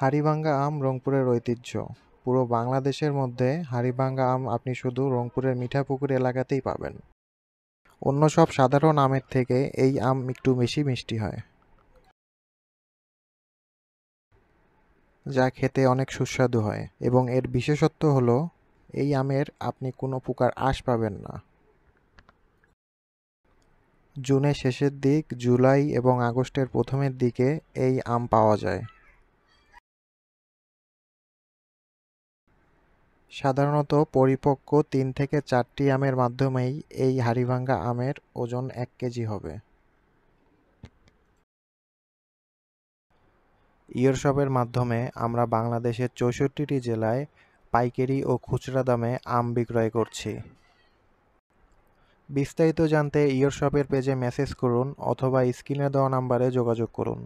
হাড়িভাঙ্গা আম রংপুরের ঐতিহ্য পুরো বাংলাদেশের মধ্যে হাড়িভাঙ্গা আম আপনি শুধু রংপুরের মিঠাপুকুর এলাকাতেই পাবেন অন্য সব সাধারণ আমের থেকে এই আম একটু বেশি মিষ্টি হয় যা খেতে অনেক সুস্বাদু হয় এবং এর বিশেষত্ব হলো এই আমের আপনি কোনো প্রকার আশ পাবেন না জুনের শেষের দিক জুলাই এবং আগস্টের প্রথমের দিকে এই আম পাওয়া যায় সাধারণত পরিপক্ক তিন থেকে চারটি আমের মাধ্যমেই এই হাড়িভাঙ্গা আমের ওজন এক কেজি হবে ইয়ারশপের মাধ্যমে আমরা বাংলাদেশের চৌষট্টিটি জেলায় পাইকারি ও খুচরা দামে আম বিক্রয় করছি বিস্তারিত জানতে ইয়ারশপের পেজে মেসেজ করুন অথবা স্ক্রিনে দেওয়া নাম্বারে যোগাযোগ করুন